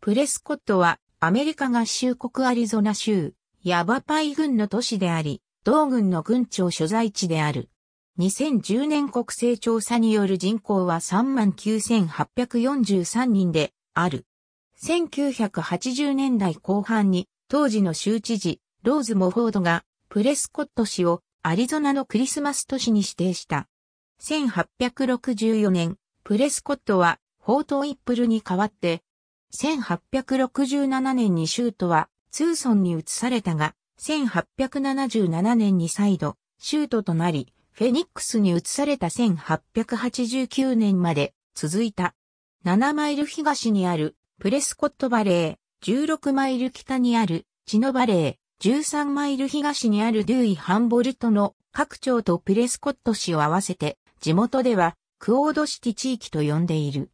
プレスコットはアメリカ合衆国アリゾナ州ヤバパイ郡の都市であり、同郡の郡庁所在地である。2010年国勢調査による人口は39,843人である。1980年代後半に当時の州知事ローズ・モフォードがプレスコット市をアリゾナのクリスマス都市に指定した。1864年、プレスコットはフォート・ウィップルに代わって1867年に州都はツーソンに移されたが、1877年に再度州都となり、フェニックスに移された1889年まで続いた。7マイル東にあるプレスコットバレー、16マイル北にあるチノバレー、13マイル東にあるデューイ・ハンボルトの各町とプレスコット市を合わせて地元ではクオードシティ地域と呼んでいる。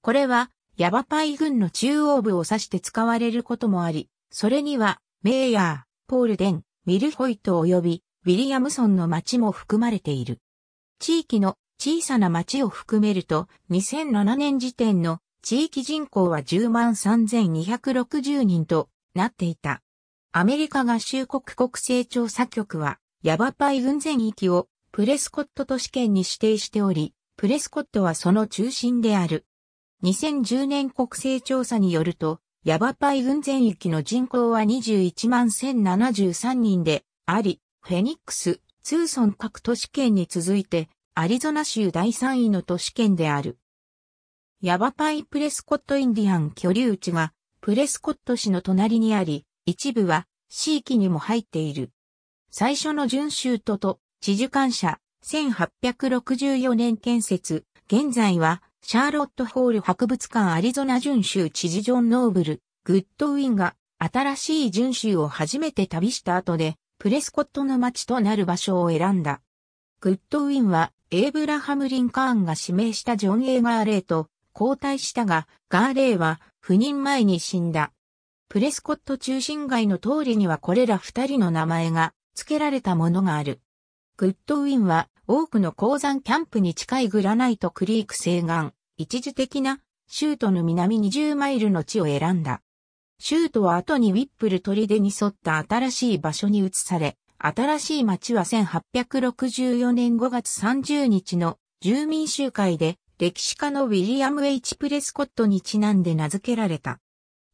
これはヤバパイ軍の中央部を指して使われることもあり、それには、メイヤー、ポールデン、ミルホイト及び、ウィリアムソンの町も含まれている。地域の小さな町を含めると、2007年時点の地域人口は10万3260人となっていた。アメリカ合衆国国勢調査局は、ヤバパイ軍全域をプレスコット都市圏に指定しており、プレスコットはその中心である。2010年国勢調査によると、ヤバパイ郡全域の人口は21万1073人であり、フェニックス、ツーソン各都市圏に続いて、アリゾナ州第3位の都市圏である。ヤバパイプレスコットインディアン居留地が、プレスコット市の隣にあり、一部は、地域にも入っている。最初の準州都と、知事官社、1864年建設、現在は、シャーロットホール博物館アリゾナン州知事ジョン・ノーブル、グッドウィンが新しいン州を初めて旅した後で、プレスコットの街となる場所を選んだ。グッドウィンは、エイブラハム・リンカーンが指名したジョン・エーガーレイと交代したが、ガーレイは不妊前に死んだ。プレスコット中心街の通りにはこれら二人の名前が付けられたものがある。グッドウィンは多くの鉱山キャンプに近いグラナイトクリーク西岸、一時的な州都の南20マイルの地を選んだ。州都は後にウィップル砦に沿った新しい場所に移され、新しい町は1864年5月30日の住民集会で歴史家のウィリアム・ H・ プレスコットにちなんで名付けられた。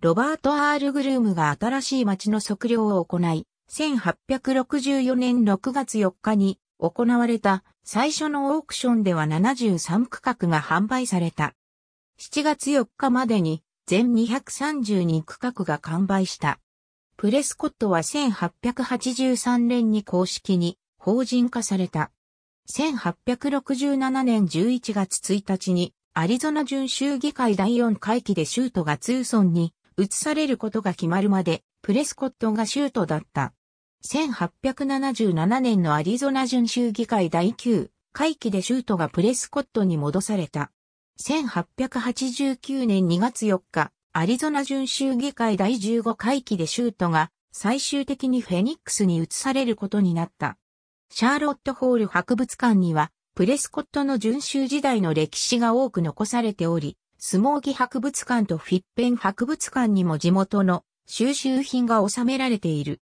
ロバート・アール・グルームが新しい町の測量を行い、1864年6月4日に行われた最初のオークションでは73区画が販売された。7月4日までに全232区画が完売した。プレスコットは1883年に公式に法人化された。1867年11月1日にアリゾナ準州議会第4会期で州都がツーソンに移されることが決まるまでプレスコットが州都だった。1877年のアリゾナ準州議会第9会期でシュートがプレスコットに戻された。1889年2月4日、アリゾナ準州議会第15会期でシュートが最終的にフェニックスに移されることになった。シャーロットホール博物館には、プレスコットの準州時代の歴史が多く残されており、スモーギ博物館とフィッペン博物館にも地元の収集品が収められている。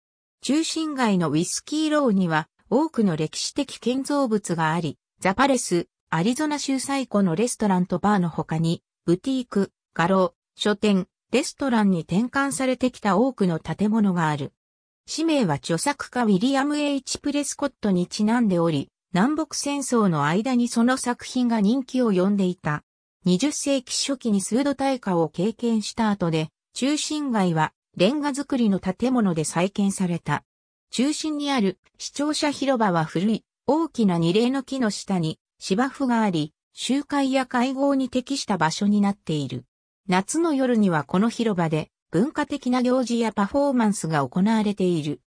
中心街のウィスキーローには多くの歴史的建造物があり、ザパレス、アリゾナ州最古のレストランとバーの他に、ブティーク、画廊、書店、レストランに転換されてきた多くの建物がある。氏名は著作家ウィリアム・ H・ プレスコットにちなんでおり、南北戦争の間にその作品が人気を呼んでいた。20世紀初期に数度大火を経験した後で、中心街はレンガ造りの建物で再建された。中心にある視聴者広場は古い大きな二例の木の下に芝生があり、集会や会合に適した場所になっている。夏の夜にはこの広場で文化的な行事やパフォーマンスが行われている。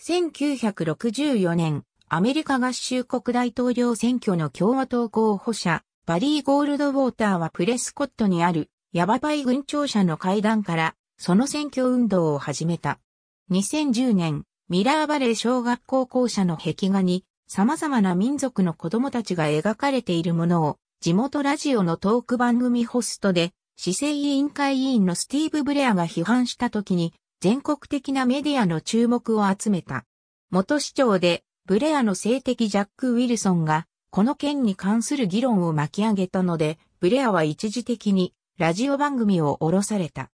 1964年、アメリカ合衆国大統領選挙の共和党候補者、バリー・ゴールドウォーターはプレスコットにあるヤバパイ軍庁舎の階段からその選挙運動を始めた。2010年、ミラーバレー小学校校舎の壁画に、様々な民族の子供たちが描かれているものを、地元ラジオのトーク番組ホストで、市政委員会委員のスティーブ・ブレアが批判した時に、全国的なメディアの注目を集めた。元市長で、ブレアの性的ジャック・ウィルソンが、この件に関する議論を巻き上げたので、ブレアは一時的にラジオ番組を降ろされた。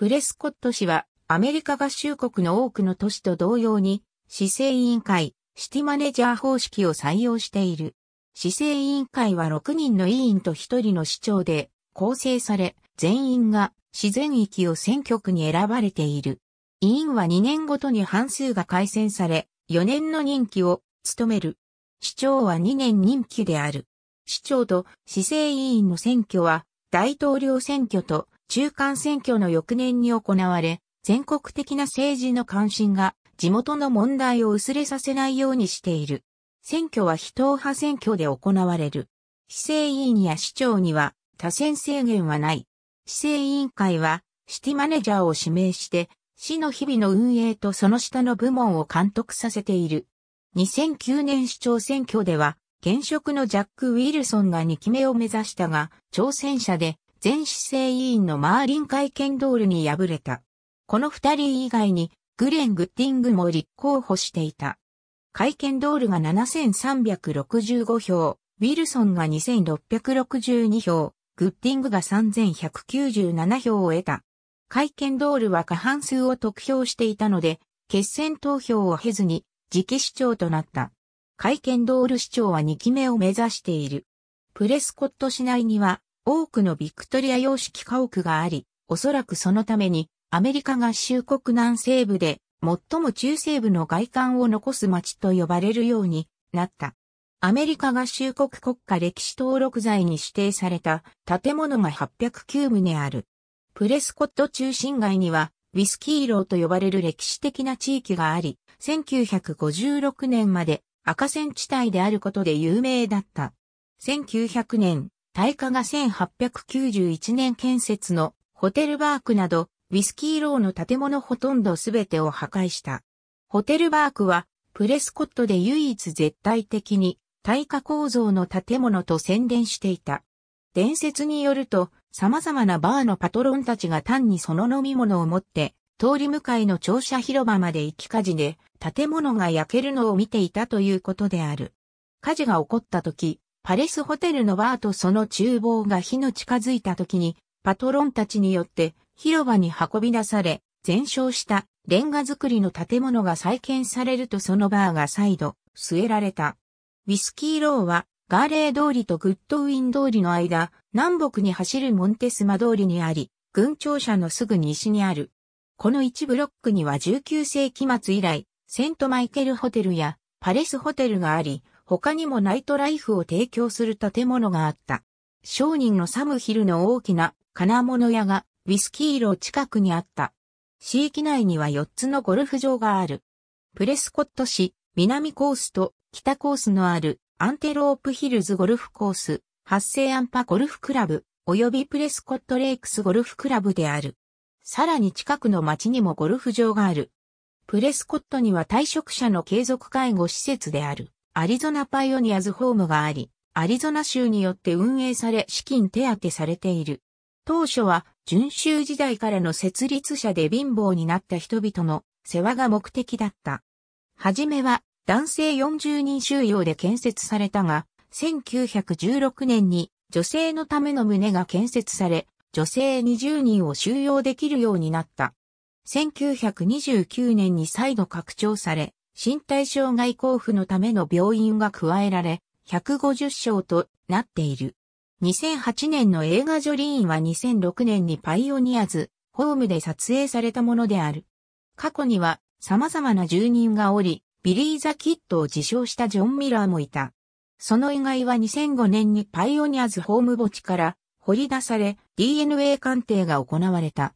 プレスコット氏は、アメリカ合衆国の多くの都市と同様に、市政委員会、シティマネジャー方式を採用している。市政委員会は6人の委員と1人の市長で構成され、全員が自然域を選挙区に選ばれている。委員は2年ごとに半数が改選され、4年の任期を務める。市長は2年任期である。市長と市政委員の選挙は大統領選挙と中間選挙の翌年に行われ、全国的な政治の関心が地元の問題を薄れさせないようにしている。選挙は非党派選挙で行われる。市政委員や市長には多選制限はない。市政委員会はシティマネジャーを指名して、市の日々の運営とその下の部門を監督させている。2009年市長選挙では、現職のジャック・ウィルソンが2期目を目指したが、挑戦者で前市政委員のマーリン会見ドールに敗れた。この二人以外に、グレン・グッティングも立候補していた。会見ドールが7365票、ウィルソンが2662票、グッティングが3197票を得た。会見ドールは過半数を得票していたので、決選投票を経ずに、次期市長となった。会見ドール市長は2期目を目指している。プレスコット市内には、多くのビクトリア様式家屋があり、おそらくそのためにアメリカ合衆国南西部で最も中西部の外観を残す町と呼ばれるようになった。アメリカ合衆国国家歴史登録財に指定された建物が809棟ある。プレスコット中心街にはウィスキーローと呼ばれる歴史的な地域があり、1956年まで赤線地帯であることで有名だった。1900年、大化が1891年建設のホテルバークなど、ウィスキーローの建物ほとんどすべてを破壊した。ホテルバークは、プレスコットで唯一絶対的に、大火構造の建物と宣伝していた。伝説によると、様々なバーのパトロンたちが単にその飲み物を持って、通り向かいの庁舎広場まで行き火事で、建物が焼けるのを見ていたということである。火事が起こった時、パレスホテルのバーとその厨房が火の近づいた時に、パトロンたちによって広場に運び出され、全焼したレンガ造りの建物が再建されるとそのバーが再度据えられた。ウィスキーローはガーレー通りとグッドウィン通りの間、南北に走るモンテスマ通りにあり、軍庁舎のすぐ西にある。この一ブロックには19世紀末以来、セントマイケルホテルやパレスホテルがあり、他にもナイトライフを提供する建物があった。商人のサムヒルの大きな金物屋がウィスキーロ近くにあった。市域内には4つのゴルフ場がある。プレスコット市、南コースと北コースのあるアンテロープヒルズゴルフコース、発生アンパゴルフクラブ、及びプレスコットレイクスゴルフクラブである。さらに近くの町にもゴルフ場がある。プレスコットには退職者の継続介護施設である。アリゾナパイオニアズホームがあり、アリゾナ州によって運営され資金手当されている。当初は、準州時代からの設立者で貧乏になった人々の世話が目的だった。はじめは、男性40人収容で建設されたが、1916年に女性のための棟が建設され、女性20人を収容できるようになった。1929年に再度拡張され、身体障害交付のための病院が加えられ、150床となっている。2008年の映画ジョリーンは2006年にパイオニアズ、ホームで撮影されたものである。過去には様々な住人がおり、ビリー・ザ・キッドを自称したジョン・ミラーもいた。その以外は2005年にパイオニアズホーム墓地から掘り出され DNA 鑑定が行われた。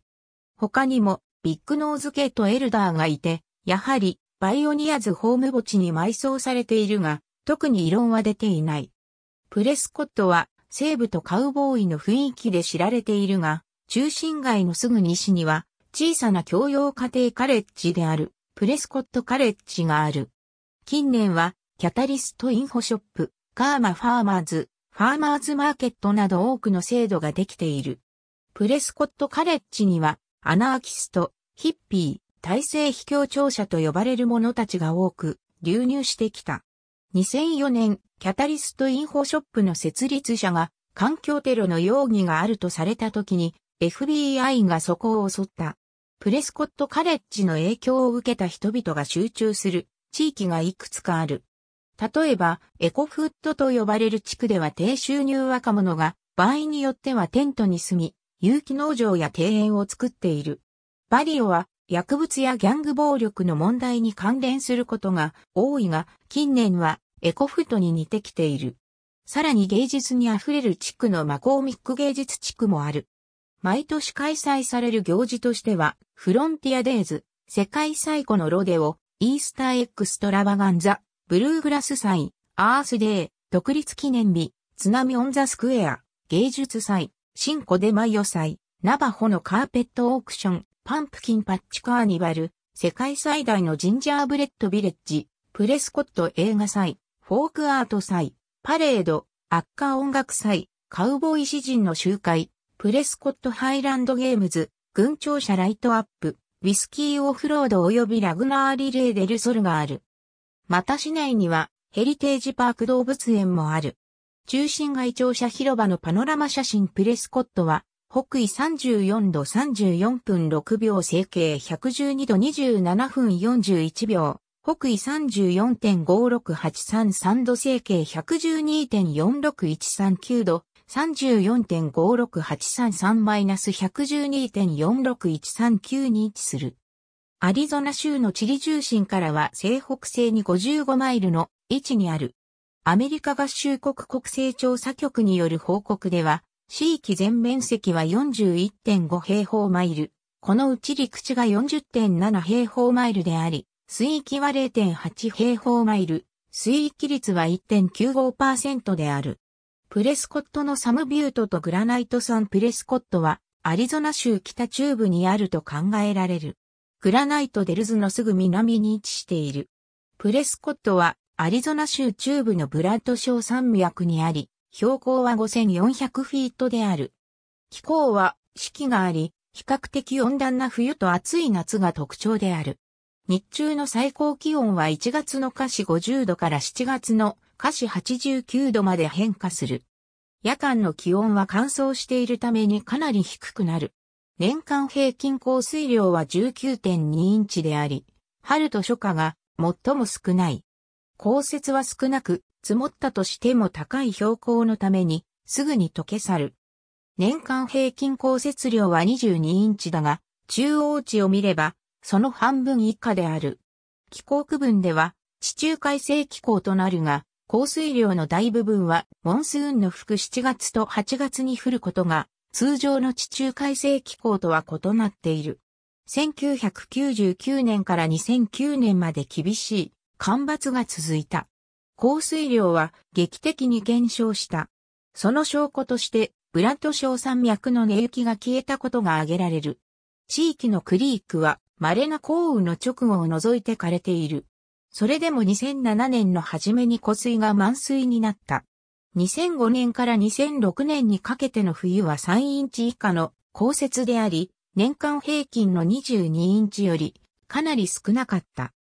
他にもビッグノーズ系とエルダーがいて、やはりバイオニアズホーム墓地に埋葬されているが、特に異論は出ていない。プレスコットは西部とカウボーイの雰囲気で知られているが、中心街のすぐ西には小さな教養家庭カレッジであるプレスコットカレッジがある。近年はキャタリストインフォショップ、カーマファーマーズ、ファーマーズマーケットなど多くの制度ができている。プレスコットカレッジにはアナーキスト、ヒッピー、体制秘境庁舎と呼ばれる者たちが多く流入してきた。2004年、キャタリストインフォショップの設立者が環境テロの容疑があるとされた時に FBI がそこを襲った。プレスコットカレッジの影響を受けた人々が集中する地域がいくつかある。例えば、エコフットと呼ばれる地区では低収入若者が場合によってはテントに住み、有機農場や庭園を作っている。バリオは薬物やギャング暴力の問題に関連することが多いが、近年はエコフットに似てきている。さらに芸術に溢れる地区のマコーミック芸術地区もある。毎年開催される行事としては、フロンティアデイズ、世界最古のロデオ、イースターエクストラバガンザ、ブルーグラス祭、アースデー、独立記念日、津波オンザスクエア、芸術祭、シンコデマイオ祭、ナバホのカーペットオークション、パンプキンパッチカーニバル、世界最大のジンジャーブレッドビレッジ、プレスコット映画祭、フォークアート祭、パレード、アッカー音楽祭、カウボーイ詩人の集会、プレスコットハイランドゲームズ、軍庁舎ライトアップ、ウィスキーオフロード及びラグナーリレーデルソルがある。また市内にはヘリテージパーク動物園もある。中心街庁舎広場のパノラマ写真プレスコットは北緯34度34分6秒整形112度27分41秒、北緯34.56833度整形112.46139度、34.56833-112.46139に位置する。アリゾナ州の地理中心からは西北西に55マイルの位置にある。アメリカ合衆国国勢調査局による報告では、地域全面積は41.5平方マイル。このうち陸地が40.7平方マイルであり、水域は0.8平方マイル、水域率は1.95%である。プレスコットのサムビュートとグラナイト産プレスコットは、アリゾナ州北中部にあると考えられる。グラナイトデルズのすぐ南に位置している。プレスコットは、アリゾナ州中部のブラッド省山脈にあり、標高は5400フィートである。気候は四季があり、比較的温暖な冬と暑い夏が特徴である。日中の最高気温は1月の華氏50度から7月の華氏89度まで変化する。夜間の気温は乾燥しているためにかなり低くなる。年間平均降水量は19.2インチであり、春と初夏が最も少ない。降雪は少なく、積もったとしても高い標高のために、すぐに溶け去る。年間平均降雪量は22インチだが、中央値を見れば、その半分以下である。気候区分では、地中海性気候となるが、降水量の大部分は、モンスーンの吹く7月と8月に降ることが、通常の地中海性気候とは異なっている。1999年から2009年まで厳しい干ばつが続いた。降水量は劇的に減少した。その証拠として、ブラッド小山脈の寝雪が消えたことが挙げられる。地域のクリークは稀な降雨の直後を除いて枯れている。それでも2007年の初めに湖水が満水になった。2005年から2006年にかけての冬は3インチ以下の降雪であり、年間平均の22インチよりかなり少なかった。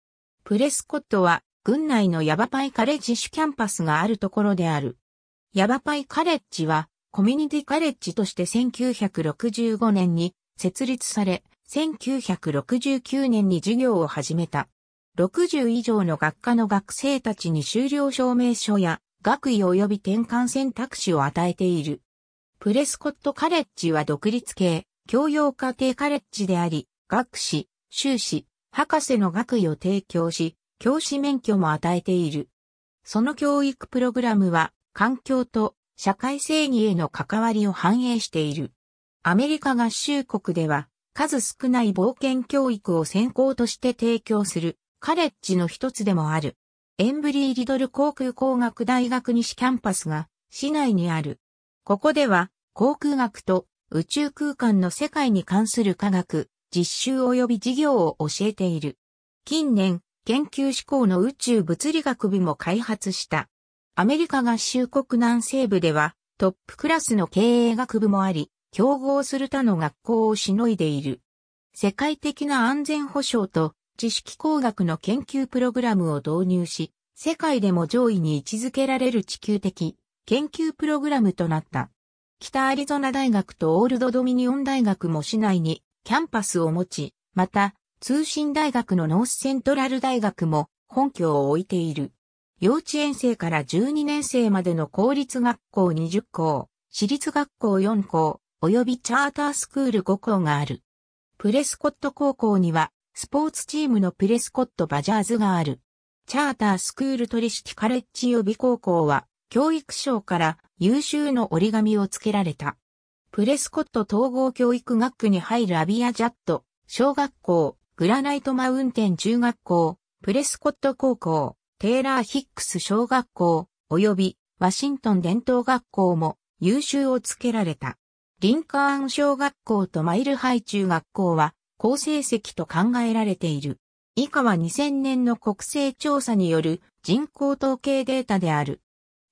プレスコットは郡内のヤバパイカレッジ主キャンパスがあるところである。ヤバパイカレッジは、コミュニティカレッジとして1965年に設立され、1969年に授業を始めた。60以上の学科の学生たちに修了証明書や学位及び転換選択肢を与えている。プレスコットカレッジは独立系、教養家庭カレッジであり、学士、修士、博士の学位を提供し、教師免許も与えている。その教育プログラムは環境と社会正義への関わりを反映している。アメリカ合衆国では数少ない冒険教育を専攻として提供するカレッジの一つでもある。エンブリー・リドル航空工学大学西キャンパスが市内にある。ここでは航空学と宇宙空間の世界に関する科学、実習及び事業を教えている。近年、研究志向の宇宙物理学部も開発した。アメリカ合衆国南西部ではトップクラスの経営学部もあり、競合する他の学校をしのいでいる。世界的な安全保障と知識工学の研究プログラムを導入し、世界でも上位に位置づけられる地球的研究プログラムとなった。北アリゾナ大学とオールドドミニオン大学も市内にキャンパスを持ち、また通信大学のノースセントラル大学も本拠を置いている。幼稚園生から12年生までの公立学校20校、私立学校4校、及びチャータースクール5校がある。プレスコット高校には、スポーツチームのプレスコットバジャーズがある。チャータースクール取引カレッジ予備高校は、教育省から優秀の折り紙をつけられた。プレスコット統合教育学区に入るアビアジャット、小学校、グラナイトマウンテン中学校、プレスコット高校、テイラー・ヒックス小学校、及びワシントン伝統学校も優秀をつけられた。リンカーン小学校とマイルハイ中学校は好成績と考えられている。以下は2000年の国勢調査による人口統計データである。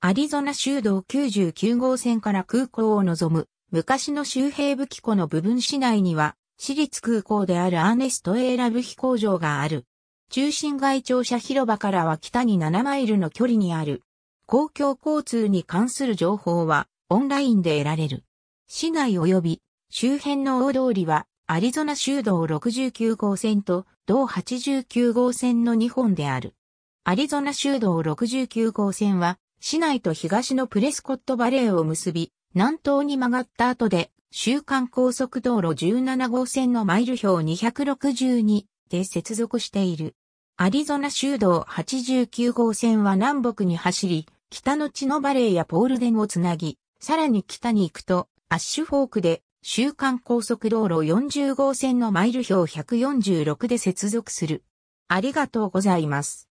アリゾナ州道99号線から空港を望む昔の周平武器庫の部分市内には市立空港であるアーネスト・エーラブ飛行場がある。中心街庁舎広場からは北に7マイルの距離にある。公共交通に関する情報はオンラインで得られる。市内及び周辺の大通りはアリゾナ州道69号線と道89号線の2本である。アリゾナ州道69号線は市内と東のプレスコットバレーを結び、南東に曲がった後で週間高速道路17号線のマイル表262で接続している。アリゾナ州道89号線は南北に走り、北のチノバレーやポールデンをつなぎ、さらに北に行くと、アッシュフォークで、週間高速道路40号線のマイル表146で接続する。ありがとうございます。